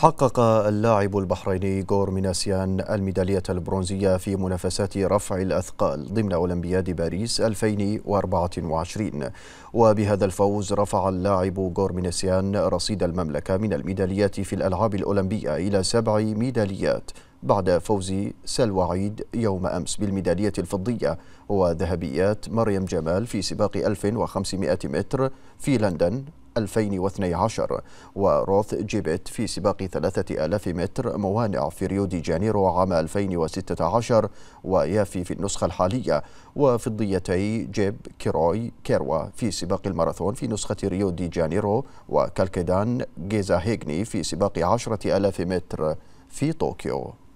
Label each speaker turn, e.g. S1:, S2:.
S1: حقق اللاعب البحريني غور ميناسيان الميدالية البرونزية في منافسات رفع الأثقال ضمن أولمبياد باريس 2024 وبهذا الفوز رفع اللاعب غور ميناسيان رصيد المملكة من الميداليات في الألعاب الأولمبية إلى سبع ميداليات بعد فوز عيد يوم أمس بالميدالية الفضية وذهبيات مريم جمال في سباق 1500 متر في لندن 2012 وروث جيبت في سباق 3000 متر موانع في ريو دي جانيرو عام 2016 ويافي في النسخة الحالية وفضيتي جيب كيروي كيروا في سباق الماراثون في نسخة ريو دي جانيرو وكالكيدان جيزا هيغني في سباق 10000 متر في طوكيو